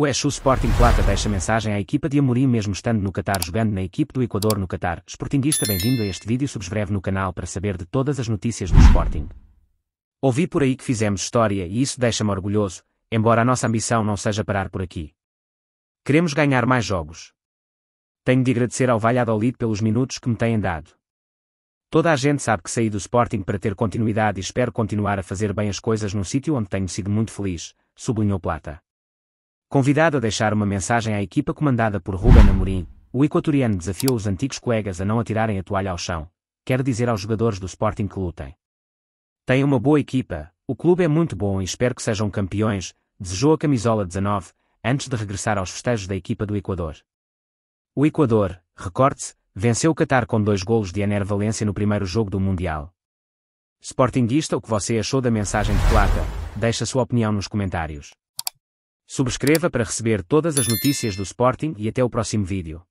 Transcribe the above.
O Exu Sporting Plata deixa mensagem à equipa de Amorim mesmo estando no Qatar, jogando na equipe do Equador no Qatar. Sportingista bem-vindo a este vídeo subscreve no canal para saber de todas as notícias do Sporting. Ouvi por aí que fizemos história e isso deixa-me orgulhoso, embora a nossa ambição não seja parar por aqui. Queremos ganhar mais jogos. Tenho de agradecer ao Valladolid pelos minutos que me têm dado. Toda a gente sabe que saí do Sporting para ter continuidade e espero continuar a fazer bem as coisas num sítio onde tenho sido muito feliz, sublinhou Plata. Convidado a deixar uma mensagem à equipa comandada por Ruben Amorim, o equatoriano desafiou os antigos colegas a não atirarem a toalha ao chão, quer dizer aos jogadores do Sporting que lutem. Tem uma boa equipa, o clube é muito bom e espero que sejam campeões, desejou a camisola 19, antes de regressar aos festejos da equipa do Equador. O Equador, recorde-se, venceu o Qatar com dois golos de Ener Valência no primeiro jogo do Mundial. Sportinguista, o que você achou da mensagem de placa? Deixe a sua opinião nos comentários. Subscreva para receber todas as notícias do Sporting e até o próximo vídeo.